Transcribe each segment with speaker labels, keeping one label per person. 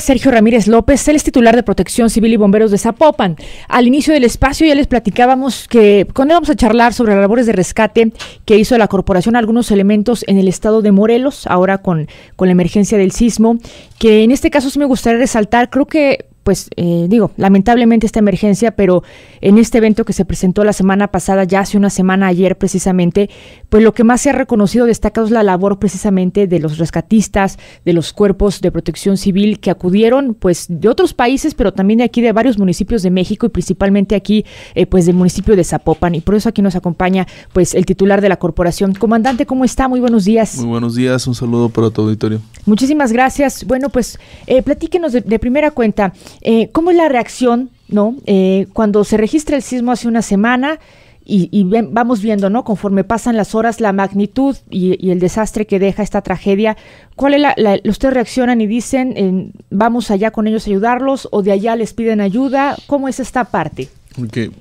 Speaker 1: Sergio Ramírez López, él es titular de Protección Civil y Bomberos de Zapopan. Al inicio del espacio ya les platicábamos que con él vamos a charlar sobre las labores de rescate que hizo la corporación algunos elementos en el estado de Morelos, ahora con, con la emergencia del sismo, que en este caso sí me gustaría resaltar, creo que pues eh, digo, lamentablemente esta emergencia, pero en este evento que se presentó la semana pasada, ya hace una semana ayer precisamente, pues lo que más se ha reconocido destacado es la labor precisamente de los rescatistas, de los cuerpos de protección civil que acudieron pues de otros países, pero también de aquí de varios municipios de México y principalmente aquí eh, pues del municipio de Zapopan. Y por eso aquí nos acompaña pues el titular de la corporación. Comandante, ¿cómo está? Muy buenos días.
Speaker 2: Muy buenos días, un saludo para tu auditorio.
Speaker 1: Muchísimas gracias. Bueno, pues eh, platíquenos de primera cuenta. Eh, ¿Cómo es la reacción, no? Eh, cuando se registra el sismo hace una semana y, vamos viendo, ¿no? Conforme pasan las horas, la magnitud y, el desastre que deja esta tragedia. ¿Cuál es la, ustedes reaccionan y dicen, eh, vamos allá con ellos a ayudarlos o de allá les piden ayuda? ¿Cómo es esta parte?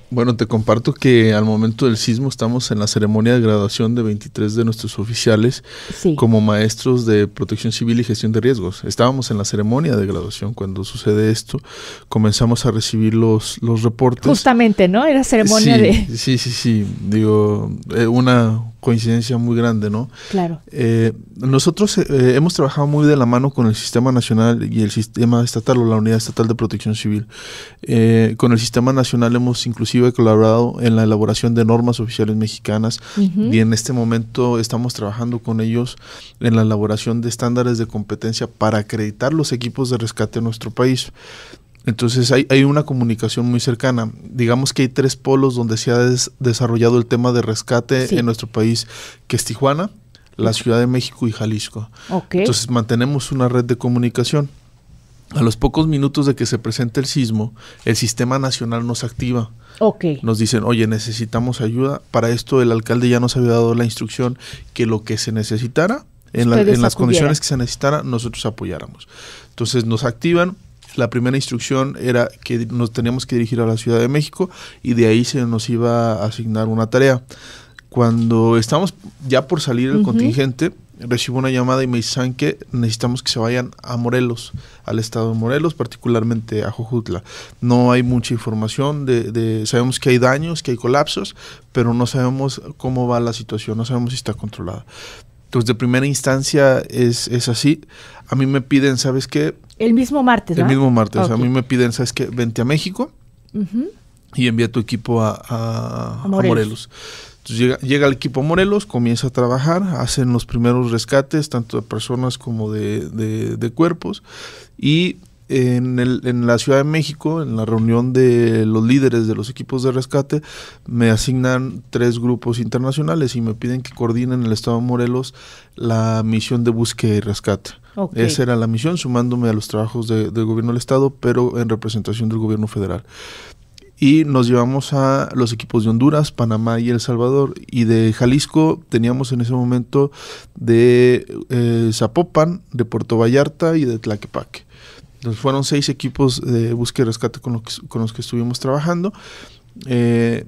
Speaker 2: Bueno, te comparto que al momento del sismo estamos en la ceremonia de graduación de 23 de nuestros oficiales como maestros de protección civil y gestión de riesgos. Estábamos en la ceremonia de graduación cuando sucede esto. Comenzamos a recibir los, los reportes.
Speaker 1: Justamente, ¿no? Era ceremonia de...
Speaker 2: Sí, sí, sí. Digo, eh, una, coincidencia muy grande, ¿no? Claro. Eh, nosotros eh, hemos trabajado muy de la mano con el sistema nacional y el sistema estatal o la unidad estatal de protección civil. Eh, con el sistema nacional hemos inclusive colaborado en la elaboración de normas oficiales mexicanas y en este momento estamos trabajando con ellos en la elaboración de estándares de competencia para acreditar los equipos de rescate en nuestro país. Entonces hay, una comunicación muy cercana. Digamos que hay tres polos donde se ha desarrollado el tema de rescate en nuestro país, que es Tijuana, la Ciudad de México y Jalisco. Entonces mantenemos una red de comunicación. A los pocos minutos de que se presente el sismo, el sistema nacional nos activa. Okay. Nos dicen, oye, necesitamos ayuda. Para esto el alcalde ya nos había dado la instrucción que lo que se necesitara, en, en las condiciones que se necesitara, nosotros apoyáramos. Entonces nos activan, la primera instrucción era que nos teníamos que dirigir a la Ciudad de México y de ahí se nos iba a asignar una tarea. Cuando estamos ya por salir el contingente, recibo una llamada y me dicen que necesitamos que se vayan a Morelos, al estado de Morelos, particularmente a Jojutla. No hay mucha información, de, sabemos que hay daños, que hay colapsos, pero no sabemos cómo va la situación, no sabemos si está controlada. Entonces, de primera instancia es, es así a mí me piden, ¿sabes qué?
Speaker 1: El mismo martes. ¿no? El mismo martes. A mí
Speaker 2: me piden, ¿sabes qué? Vente a México y envía tu equipo a, Morelos. llega, el equipo a Morelos, comienza a trabajar, hacen los primeros rescates, tanto de personas como de, de cuerpos, y en, la Ciudad de México, en la reunión de los líderes de los equipos de rescate, me asignan tres grupos internacionales y me piden que coordinen en el estado de Morelos la misión de búsqueda y rescate. Esa era la misión, sumándome a los trabajos del gobierno del estado, pero en representación del gobierno federal y nos llevamos a los equipos de Honduras, Panamá y El Salvador. Y de Jalisco teníamos en ese momento de eh, Zapopan, de Puerto Vallarta y de Tlaquepaque fueron seis equipos de búsqueda y rescate con, los que estuvimos trabajando. Eh,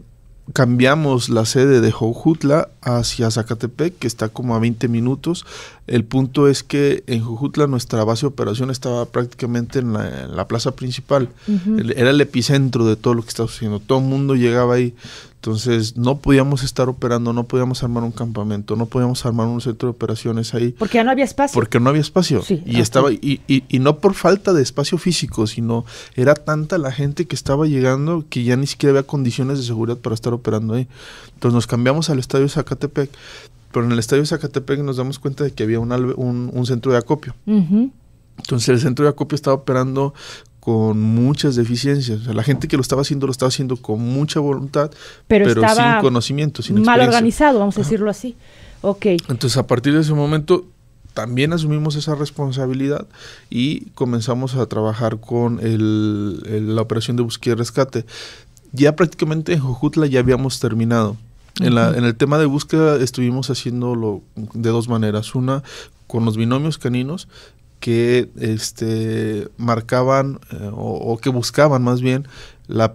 Speaker 2: cambiamos la sede de Jojutla hacia Zacatepec, que está como a 20 minutos. El punto es que en Jojutla nuestra base de operación estaba prácticamente en la, plaza principal. era el epicentro de todo lo que estaba sucediendo. Todo el mundo llegaba ahí. Entonces no podíamos estar operando, no podíamos armar un campamento, no podíamos armar un centro de operaciones ahí.
Speaker 1: Porque ya no había espacio. Porque
Speaker 2: no había espacio. y, estaba, y, y, no por falta de espacio físico, sino era tanta la gente que estaba llegando que ya ni siquiera había condiciones de seguridad para estar operando ahí. Entonces nos cambiamos al estadio Zacatepec, pero en el estadio Zacatepec nos damos cuenta de que había un, un, centro de acopio.
Speaker 1: Entonces
Speaker 2: el centro de acopio estaba operando con muchas deficiencias. la gente que lo estaba haciendo lo estaba haciendo con mucha voluntad, pero, sin conocimiento, sin mal organizado,
Speaker 1: vamos a decirlo así.
Speaker 2: Entonces, a partir de ese momento también asumimos esa responsabilidad y comenzamos a trabajar con el, la operación de búsqueda y rescate. Ya prácticamente en Jojutla ya habíamos terminado. En, en, el tema de búsqueda estuvimos haciéndolo de dos maneras. Una, con los binomios caninos que este, marcaban eh, o, que buscaban más bien la,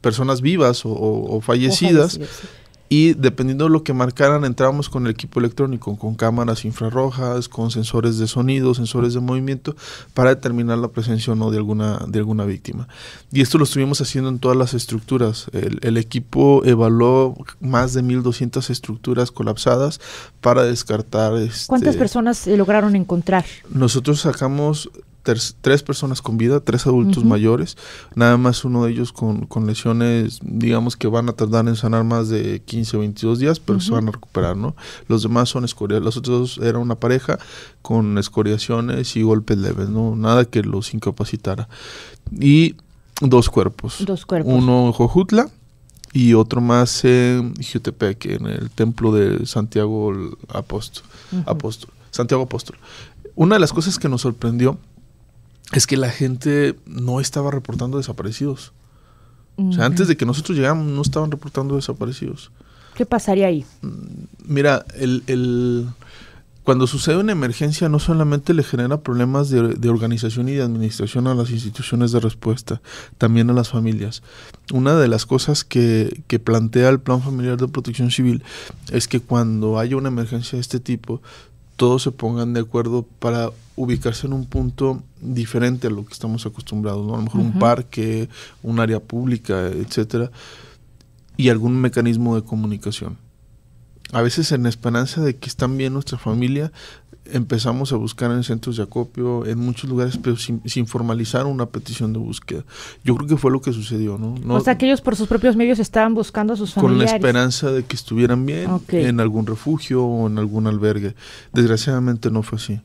Speaker 2: personas vivas o, fallecidas, y dependiendo de lo que marcaran entrábamos con el equipo electrónico, con cámaras infrarrojas, con sensores de sonido, sensores de movimiento, para determinar la presencia o no de alguna, de alguna víctima. Y esto lo estuvimos haciendo en todas las estructuras. El, equipo evaluó más de 1.200 estructuras colapsadas para descartar... ¿Cuántas este,
Speaker 1: personas lograron encontrar?
Speaker 2: Nosotros sacamos tres personas con vida, tres adultos mayores, nada más uno de ellos con, lesiones, digamos que van a tardar en sanar más de 15 o 22 días, pero se van a recuperar, ¿no? Los demás son escoriados los otros dos era una pareja con escoriaciones y golpes leves, ¿no? Nada que los incapacitara. Y dos cuerpos. Dos cuerpos. Uno en Jojutla y otro más en Jutepec, en el templo de Santiago Apóstol. Apóstol. Santiago Apóstol. Una de las cosas que nos sorprendió es que la gente no estaba reportando desaparecidos. O sea, antes de que nosotros llegáramos no estaban reportando desaparecidos.
Speaker 1: ¿Qué pasaría ahí? Mm,
Speaker 2: mira, el, cuando sucede una emergencia no solamente le genera problemas de, organización y de administración a las instituciones de respuesta, también a las familias. Una de las cosas que, que plantea el Plan Familiar de Protección Civil es que cuando haya una emergencia de este tipo, todos se pongan de acuerdo para ubicarse en un punto diferente a lo que estamos acostumbrados, A lo mejor un parque, un área pública, etcétera, y algún mecanismo de comunicación. A veces en esperanza de que están bien nuestra familia, empezamos a buscar en centros de acopio, en muchos lugares, pero sin, formalizar una petición de búsqueda. Yo creo que fue lo que sucedió, ¿no? o sea,
Speaker 1: que ellos por sus propios medios estaban buscando a sus familiares. Con la
Speaker 2: esperanza de que estuvieran bien en algún refugio o en algún albergue. Desgraciadamente no fue así.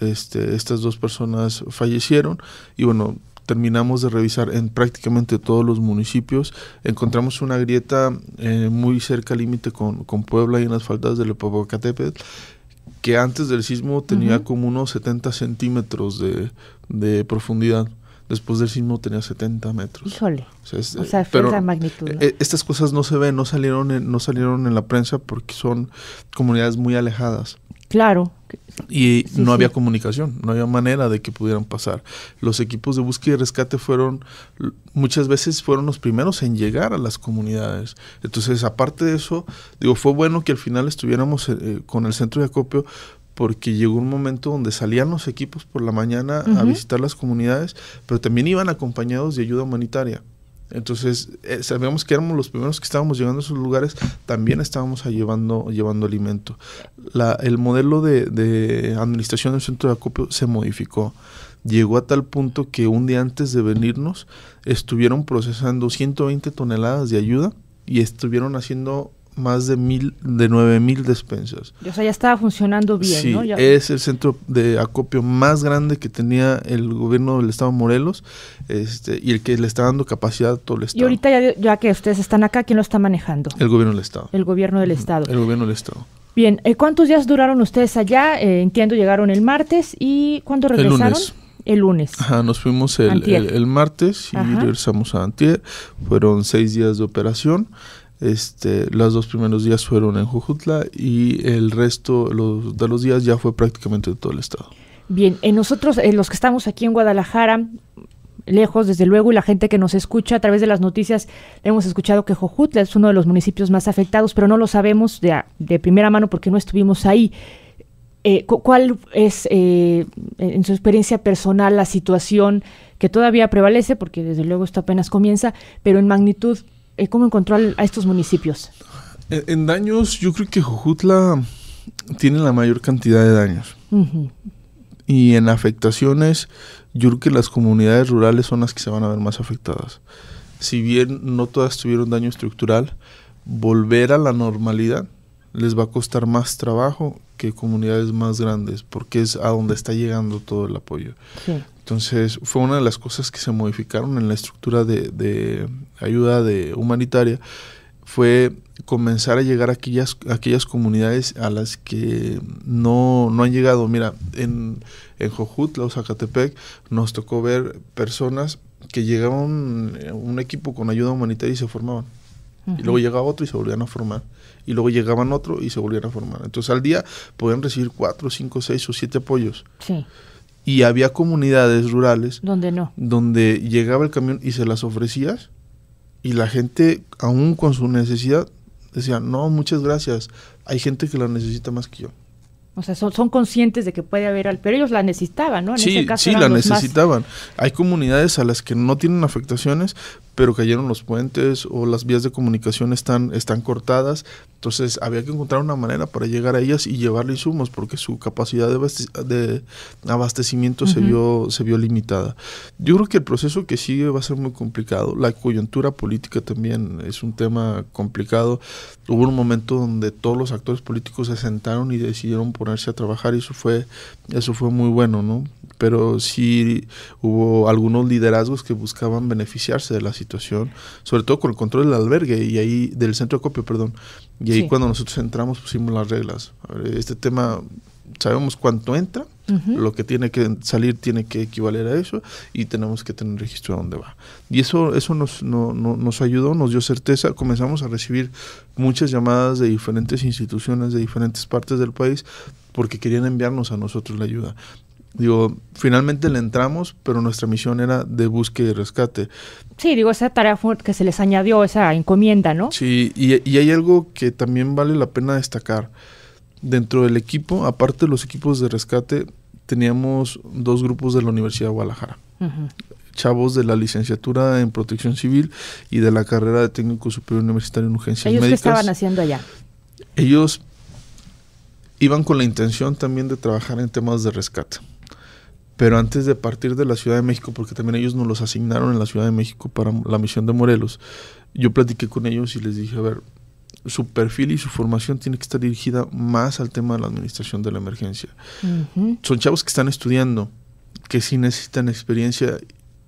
Speaker 2: Este, estas dos personas fallecieron y bueno, terminamos de revisar en prácticamente todos los municipios. Encontramos una grieta eh, muy cerca al límite con, Puebla y en las faldas del Popocatépetl que antes del sismo tenía como unos 70 centímetros de, profundidad. Después del sismo tenía 70 metros. Híjole. O sea, magnitud. estas cosas no se ven, no salieron, no salieron en la prensa porque son comunidades muy alejadas. Claro. Y no había comunicación, no había manera de que pudieran pasar. Los equipos de búsqueda y rescate fueron, muchas veces fueron los primeros en llegar a las comunidades. Entonces, aparte de eso, digo, fue bueno que al final estuviéramos eh, eh, con el centro de acopio porque llegó un momento donde salían los equipos por la mañana a visitar las comunidades, pero también iban acompañados de ayuda humanitaria. Entonces, eh, sabíamos que éramos los primeros que estábamos llegando a esos lugares, también estábamos llevando, llevando alimento. La, el modelo de, de, administración del centro de acopio se modificó. Llegó a tal punto que un día antes de venirnos estuvieron procesando 120 toneladas de ayuda y estuvieron haciendo más de mil, de nueve mil despensas.
Speaker 1: O sea, ya estaba funcionando bien,
Speaker 2: Es el centro de acopio más grande que tenía el gobierno del estado Morelos, este, y el que le está dando capacidad a todo el estado. Y
Speaker 1: ahorita ya, ya que ustedes están acá, ¿quién lo está manejando? El
Speaker 2: gobierno del estado.
Speaker 1: El gobierno del estado.
Speaker 2: El gobierno del estado.
Speaker 1: Bien, eh, ¿cuántos días duraron ustedes allá? Eh, entiendo llegaron el martes y ¿cuándo regresaron? El lunes
Speaker 2: Ajá, nos fuimos el, el, martes y regresamos a Antier. Fueron seis días de operación. Este, los dos primeros días fueron en Jujutla y el resto de los días ya fue prácticamente de todo el estado.
Speaker 1: Bien, en eh, nosotros, eh, los que estamos aquí en Guadalajara, lejos, desde luego, y la gente que nos escucha a través de las noticias, hemos escuchado que Jojutla es uno de los municipios más afectados, pero no lo sabemos de, de primera mano porque no estuvimos ahí. Eh, ¿Cuál es, en su experiencia personal, la situación que todavía prevalece, porque desde luego esto apenas comienza, pero en magnitud, eh, ¿Cómo encontró a estos municipios?
Speaker 2: En, daños, yo creo que Jujutla tiene la mayor cantidad de daños. Y en afectaciones, yo creo que las comunidades rurales son las que se van a ver más afectadas. Si bien no todas tuvieron daño estructural, volver a la normalidad les va a costar más trabajo que comunidades más grandes, porque es a donde está llegando todo el apoyo. Entonces, fue una de las cosas que se modificaron en la estructura de, ayuda de humanitaria, fue comenzar a llegar a aquellas, aquellas comunidades a las que no, no han llegado. Mira, en, en Jojutla o Zacatepec nos tocó ver personas que llegaban eh, un equipo con ayuda humanitaria y se formaban. Y luego llegaba otro y se volvían a formar. Y luego llegaban otro y se volvían a formar. Entonces al día podían recibir cuatro, cinco, seis o siete apoyos. Sí. Y había comunidades rurales. Donde no. Donde llegaba el camión y se las ofrecías. Y la gente, aún con su necesidad, decía, no, muchas gracias. Hay gente que la necesita más que yo.
Speaker 1: O sea, son, son, conscientes de que puede haber, al, pero ellos la necesitaban, ¿no? En sí, ese caso sí, la necesitaban.
Speaker 2: Hay comunidades a las que no tienen afectaciones, pero cayeron los puentes o las vías de comunicación están, están cortadas. Entonces había que encontrar una manera para llegar a ellas y llevarle insumos porque su capacidad de, abastecimiento se, vio, se vio limitada. Yo creo que el proceso que sigue va a ser muy complicado. La coyuntura política también es un tema complicado. Hubo un momento donde todos los actores políticos se sentaron y decidieron ponerse a trabajar y eso fue, eso fue muy bueno, ¿no? Pero sí hubo algunos liderazgos que buscaban beneficiarse de la situación sobre todo con el control del albergue y ahí, del centro de copio perdón. Y ahí cuando nosotros entramos pusimos las reglas. este tema, sabemos cuánto entra, lo que tiene que salir tiene que equivaler a eso y tenemos que tener registro de dónde va. Y eso, eso nos, nos ayudó, nos dio certeza. Comenzamos a recibir muchas llamadas de diferentes instituciones, de diferentes partes del país, porque querían enviarnos a nosotros la ayuda. Digo, finalmente le entramos, pero nuestra misión era de búsqueda y rescate.
Speaker 1: Sí, digo, esa tarea que se les añadió, esa encomienda, ¿no?
Speaker 2: Sí, y, hay algo que también vale la pena destacar. Dentro del equipo, aparte de los equipos de rescate, teníamos dos grupos de la Universidad de Guadalajara. Chavos de la licenciatura en protección civil y de la carrera de técnico superior universitario en urgencias médicas. ¿Ellos qué estaban haciendo allá? Ellos iban con la intención también de trabajar en temas de rescate pero antes de partir de la Ciudad de México, porque también ellos nos los asignaron en la Ciudad de México para la misión de Morelos, yo platiqué con ellos y les dije, a ver, su perfil y su formación tiene que estar dirigida más al tema de la administración de la emergencia. Son chavos que están estudiando, que sí necesitan experiencia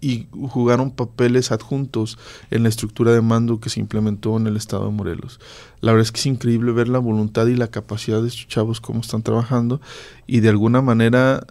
Speaker 2: y jugaron papeles adjuntos en la estructura de mando que se implementó en el estado de Morelos. La verdad es que es increíble ver la voluntad y la capacidad de estos chavos, cómo están trabajando y de alguna manera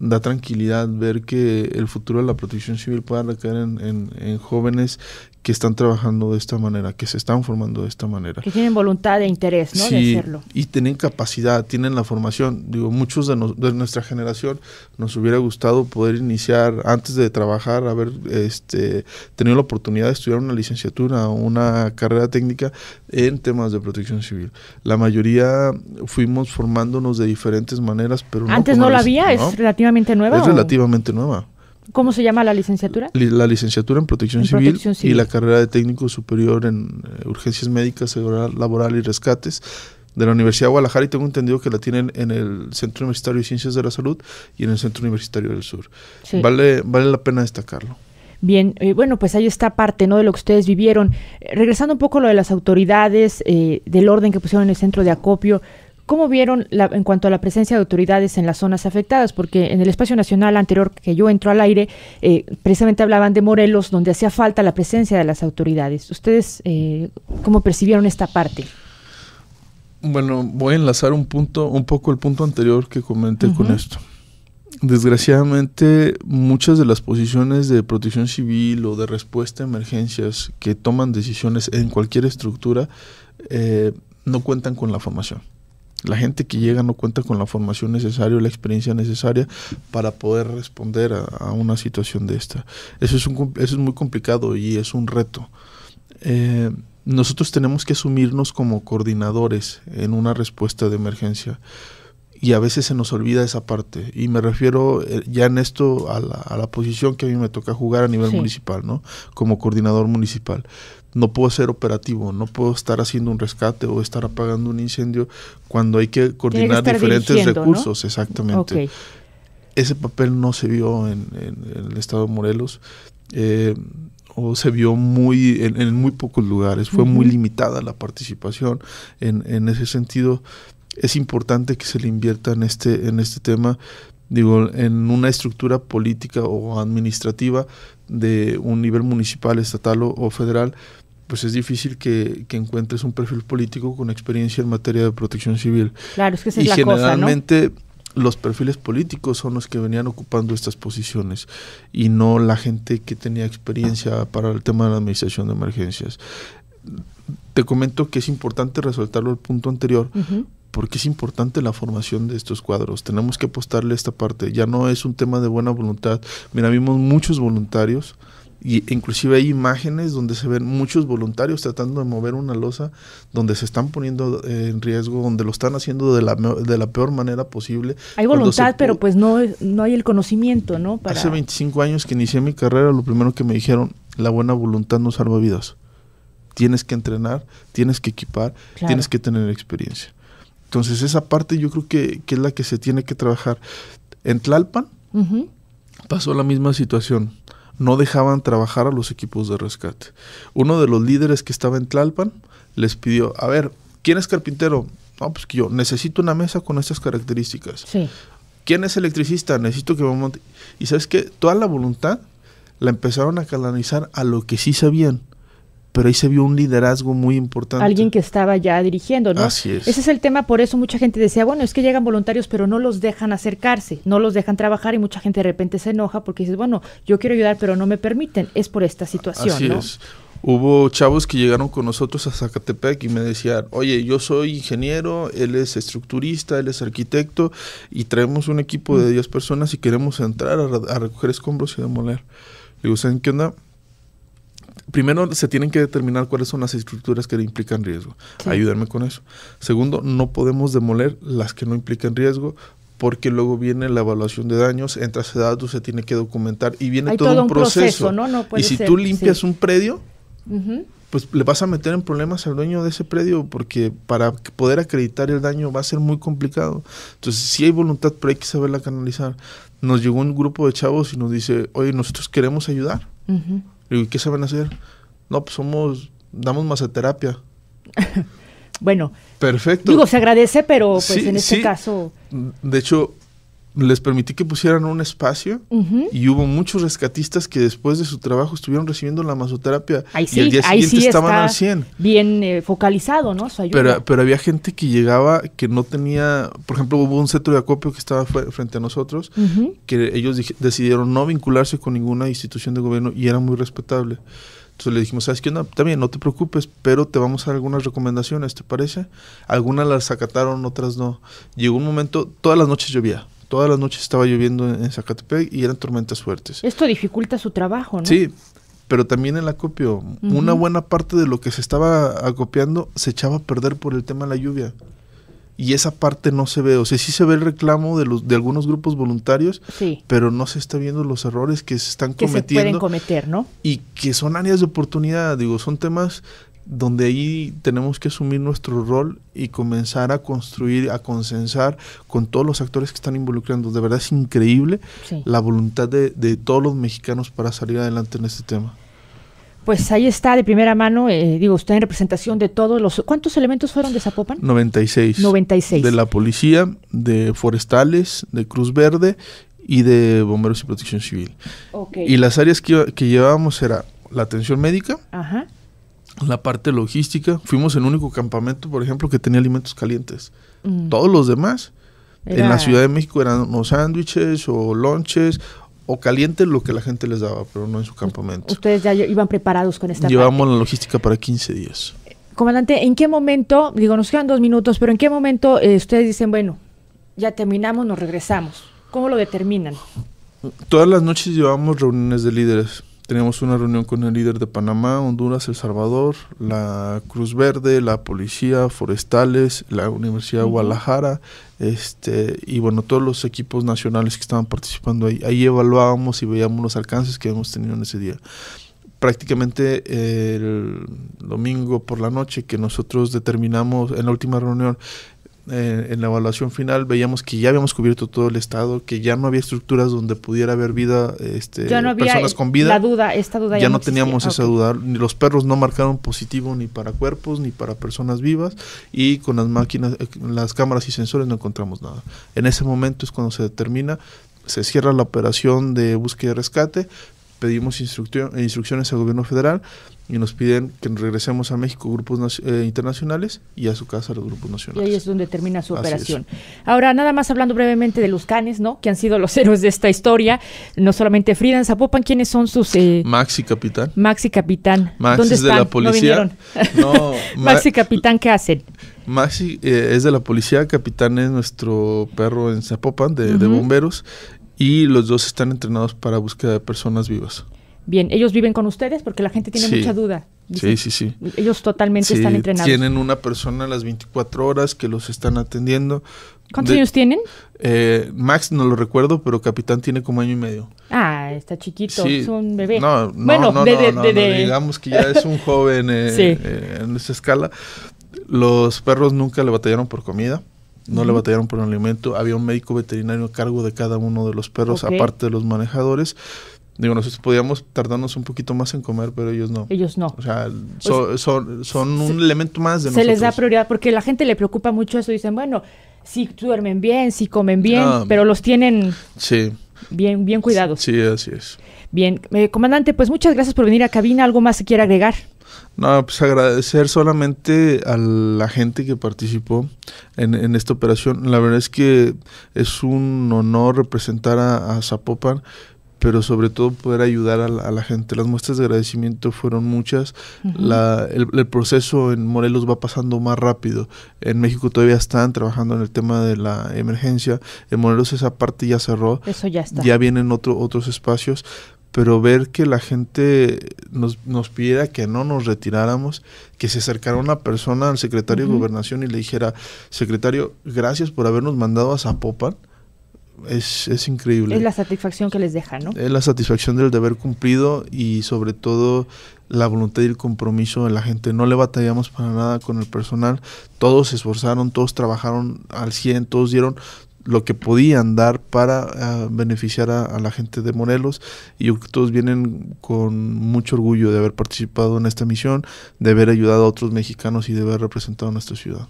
Speaker 2: da tranquilidad ver que el futuro de la protección civil pueda recaer en, jóvenes que están trabajando de esta manera, que se están formando de esta manera. Que
Speaker 1: tienen voluntad e interés, ¿no? de hacerlo.
Speaker 2: Y tienen capacidad, tienen la formación. Digo, muchos de, nuestra generación nos hubiera gustado poder iniciar antes de trabajar, haber este, tenido la oportunidad de estudiar una licenciatura o una carrera técnica en temas de protección civil. La mayoría fuimos formándonos de diferentes maneras, pero... Antes no, lo había, es
Speaker 1: relativamente relativamente nueva? Es
Speaker 2: relativamente nueva.
Speaker 1: ¿Cómo se llama la licenciatura?
Speaker 2: La licenciatura en Protección, Civil, y la carrera de técnico superior en eh, Urgencias Médicas, Laboral y Rescates de la Universidad de Guadalajara y tengo entendido que la tienen en el Centro Universitario de Ciencias de la Salud y en el Centro Universitario del Sur. Vale, vale la pena destacarlo.
Speaker 1: Bien, eh, bueno, pues ahí está parte ¿no? de lo que ustedes vivieron. Eh, regresando un poco a lo de las autoridades, del orden que pusieron en el centro de acopio, ¿Cómo vieron en cuanto a la presencia de autoridades en las zonas afectadas? Porque en el espacio nacional anterior que yo entro al aire, eh, precisamente hablaban de Morelos, donde hacía falta la presencia de las autoridades. ¿Ustedes eh, cómo percibieron esta parte?
Speaker 2: Bueno, voy a enlazar un punto, un poco el punto anterior que comenté con esto. Desgraciadamente, muchas de las posiciones de protección civil o de respuesta a emergencias que toman decisiones en cualquier estructura eh, no cuentan con la formación. La gente que llega no cuenta con la formación necesaria o la experiencia necesaria para poder responder a, una situación de esta. Eso es, es muy complicado y es un reto. Eh, nosotros tenemos que asumirnos como coordinadores en una respuesta de emergencia y a veces se nos olvida esa parte. Y me refiero eh, ya en esto a la, posición que a mí me toca jugar a nivel municipal, ¿no? Como coordinador municipal. No puedo ser operativo, no puedo estar haciendo un rescate o estar apagando un incendio cuando hay que coordinar diferentes recursos, exactamente. Ese papel no se vio en, el estado de Morelos. Eh, o se vio muy en, muy pocos lugares, fue muy limitada la participación en, en ese sentido es importante que se le invierta en este, en este tema, digo, en una estructura política o administrativa de un nivel municipal, estatal o, federal, pues es difícil que, encuentres un perfil político con experiencia en materia de protección civil.
Speaker 1: Claro, es que esa y es la generalmente,
Speaker 2: los perfiles políticos son los que venían ocupando estas posiciones y no la gente que tenía experiencia para el tema de la administración de emergencias. Te comento que es importante resaltarlo el punto anterior porque es importante la formación de estos cuadros. Tenemos que apostarle esta parte. Ya no es un tema de buena voluntad. Mira, vimos muchos voluntarios y inclusive hay imágenes donde se ven muchos voluntarios tratando de mover una losa, donde se están poniendo eh, en riesgo, donde lo están haciendo de la, de la peor manera posible. Hay voluntad,
Speaker 1: pero pues no, no hay el conocimiento, ¿no? Hace
Speaker 2: 25 años que inicié mi carrera, lo primero que me dijeron, la buena voluntad no salva vidas. Tienes que entrenar, tienes que equipar, tienes que tener experiencia. Entonces esa parte yo creo que, es la que se tiene que trabajar. En Tlalpan pasó la misma situación. No dejaban trabajar a los equipos de rescate. Uno de los líderes que estaba en Tlalpan les pidió, a ver, ¿quién es carpintero? No, pues que yo necesito una mesa con estas características. ¿Quién es electricista? Necesito que me monte. Y sabes que toda la voluntad la empezaron a canalizar a lo que sí sabían pero ahí se vio un liderazgo muy importante. Alguien
Speaker 1: que estaba ya dirigiendo, ¿no? Así es. Ese es el tema, por eso mucha gente decía, bueno, es que llegan voluntarios, pero no los dejan acercarse, no los dejan trabajar y mucha gente de repente se enoja porque dices, bueno, yo quiero ayudar, pero no me permiten, es por esta situación. Así es.
Speaker 2: Hubo chavos que llegaron con nosotros a Zacatepec y me decían, oye, yo soy ingeniero, él es estructurista, él es arquitecto y traemos un equipo de 10 mm. personas y queremos entrar a, recoger escombros y demoler. Le digo, ¿saben qué onda? primero se tienen que determinar cuáles son las estructuras que implican riesgo. Ayúdame con eso. Segundo, no podemos demoler las que no implican riesgo porque luego viene la evaluación de daños, entra ese datos, se tiene que documentar y viene todo, un proceso. y si tú limpias un predio, pues le vas a meter en problemas al dueño de ese predio porque para poder acreditar el daño va a ser muy complicado. Entonces, si hay voluntad, pero hay que saberla canalizar. Nos llegó un grupo de chavos y nos dice, oye, nosotros queremos ayudar. ¿y qué saben hacer? No, pues somos, damos terapia bueno. Perfecto. Digo, se
Speaker 1: agradece, pero pues en este caso.
Speaker 2: De hecho, les permití que pusieran un espacio y hubo muchos rescatistas que después de su trabajo estuvieron recibiendo la masoterapia y al día siguiente estaban al 100.
Speaker 1: Bien eh, focalizado, ¿no? Pero,
Speaker 2: pero había gente que llegaba que no tenía, por ejemplo, hubo un centro de acopio que estaba frente a nosotros, que ellos decidieron no vincularse con ninguna institución de gobierno y era muy respetable. Entonces le dijimos, ¿sabes qué? No, también no te preocupes, pero te vamos a dar algunas recomendaciones, ¿te parece? Algunas las acataron, otras no. Llegó un momento, todas las noches llovía. Todas las noches estaba lloviendo en Zacatepec y eran tormentas fuertes.
Speaker 1: Esto dificulta su trabajo, ¿no? Sí,
Speaker 2: pero también el acopio. Una buena parte de lo que se estaba acopiando se echaba a perder por el tema de la lluvia. Y esa parte no se ve, o sea, sí se ve el reclamo de, los, de algunos grupos voluntarios, pero no se está viendo los errores que se están cometiendo. Que se pueden
Speaker 1: cometer, ¿no?
Speaker 2: Y que son áreas de oportunidad, digo, son temas donde ahí tenemos que asumir nuestro rol y comenzar a construir, a consensar con todos los actores que están involucrando. De verdad es increíble la voluntad de, todos los mexicanos para salir adelante en este tema.
Speaker 1: Pues ahí está de primera mano, eh, digo, usted en representación de todos los... ¿Cuántos elementos fueron de Zapopan?
Speaker 2: 96.
Speaker 1: 96.
Speaker 2: De la policía, de forestales, de Cruz Verde y de bomberos y protección civil. Y las áreas que, que llevábamos era la atención médica, Ajá la parte logística. Fuimos el único campamento, por ejemplo, que tenía alimentos calientes. Mm. Todos los demás en la Ciudad de México eran unos sándwiches o lonches o caliente lo que la gente les daba, pero no en su campamento.
Speaker 1: Ustedes ya iban preparados con esta Llevamos
Speaker 2: la logística para 15 días.
Speaker 1: Comandante, ¿en qué momento, digo, nos quedan dos minutos, pero en qué momento eh, ustedes dicen, bueno, ya terminamos, nos regresamos? ¿Cómo lo determinan?
Speaker 2: Todas las noches llevamos reuniones de líderes. Tenemos una reunión con el líder de Panamá, Honduras, El Salvador, la Cruz Verde, la Policía, Forestales, la Universidad de Guadalajara, este, y bueno, todos los equipos nacionales que estaban participando ahí. Ahí evaluábamos y veíamos los alcances que hemos tenido en ese día prácticamente el domingo por la noche que nosotros determinamos en la última reunión eh, en la evaluación final veíamos que ya habíamos cubierto todo el estado, que ya no había estructuras donde pudiera haber vida, este, personas con vida. duda, esta ya, no, teníamos esa duda. Los perros no marcaron positivo ni para cuerpos ni para personas vivas y con las máquinas, eh, las cámaras y sensores no encontramos nada. En ese momento es cuando se determina se cierra la operación de búsqueda y rescate, pedimos instrucciones al gobierno federal y nos piden que regresemos a México grupos eh, internacionales y a su casa los grupos nacionales.
Speaker 1: Y ahí es donde termina su operación. Ahora, nada más hablando brevemente de los canes, ¿no? Que han sido los héroes de esta historia. No solamente Frida en Zapopan, ¿quiénes son sus... Eh?
Speaker 2: Maxi Capitán.
Speaker 1: Maxi Capitán. Maxi de la policía.
Speaker 2: No, Maxi
Speaker 1: Capitán, ¿qué hacen?
Speaker 2: Maxi eh, es de la policía, Capitán es nuestro perro en Zapopan de bomberos y los dos están entrenados para búsqueda de personas vivas.
Speaker 1: Bien, ellos viven con ustedes porque la gente tiene mucha duda. sí, sí, sí. Ellos totalmente están entrenados. Tienen
Speaker 2: una persona las 24 horas que los están atendiendo. ¿Cuántos años tienen? Eh, Max no lo recuerdo, pero Capitán tiene como año y medio.
Speaker 1: Ah, está chiquito, es un bebé. No, no, no, no, no digamos que ya es
Speaker 2: un joven eh, eh, en esa escala. Los perros nunca le batallaron por comida. No le batallaron por alimento. Había un médico veterinario a cargo de cada uno de los perros, aparte de los manejadores. Digo, nosotros podíamos tardarnos un poquito más en comer, pero ellos no. Ellos no. O sea, pues, son un elemento más de se nosotros. Se les da
Speaker 1: prioridad porque la gente le preocupa mucho eso. Dicen, bueno, si duermen bien, si comen bien, ah, pero los tienen sí. bien, bien cuidados. Sí, así es. Bien, eh, comandante, pues muchas gracias por venir a cabina. ¿Algo más se quiere agregar?
Speaker 2: No, pues agradecer solamente a la gente que participó en, esta operación. La verdad es que es un honor representar a Zapopan pero sobre todo poder ayudar a la, gente. Las muestras de agradecimiento fueron muchas. el, proceso en Morelos va pasando más rápido. En México todavía están trabajando en el tema de la emergencia. En Morelos esa parte ya cerró. Eso ya está. Ya vienen otro, otros espacios. Pero ver que la gente nos, nos pidiera que no nos retiráramos, que se acercara una persona al secretario de Gobernación y le dijera, secretario, gracias por habernos mandado a Zapopan es, increíble. Es
Speaker 1: la satisfacción que les deja, ¿no?
Speaker 2: Es la satisfacción del deber cumplido y sobre todo la voluntad y el compromiso de la gente. No le batallamos para nada con el personal. Todos se esforzaron, todos trabajaron al 100, todos dieron lo que podían dar para eh, beneficiar a, a, la gente de Morelos y todos vienen con mucho orgullo de haber participado en esta misión, de haber ayudado a otros mexicanos y de haber representado a nuestra ciudad.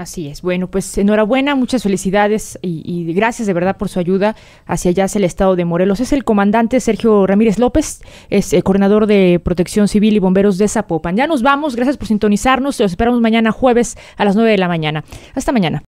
Speaker 1: Así es. Bueno, pues enhorabuena, muchas felicidades y, gracias de verdad por su ayuda hacia allá, hacia el estado de Morelos. Es el comandante Sergio Ramírez López, es el eh, coordinador de Protección Civil y Bomberos de Zapopan. Ya nos vamos, gracias por sintonizarnos. Los esperamos mañana jueves a las 9 de la mañana. Hasta mañana.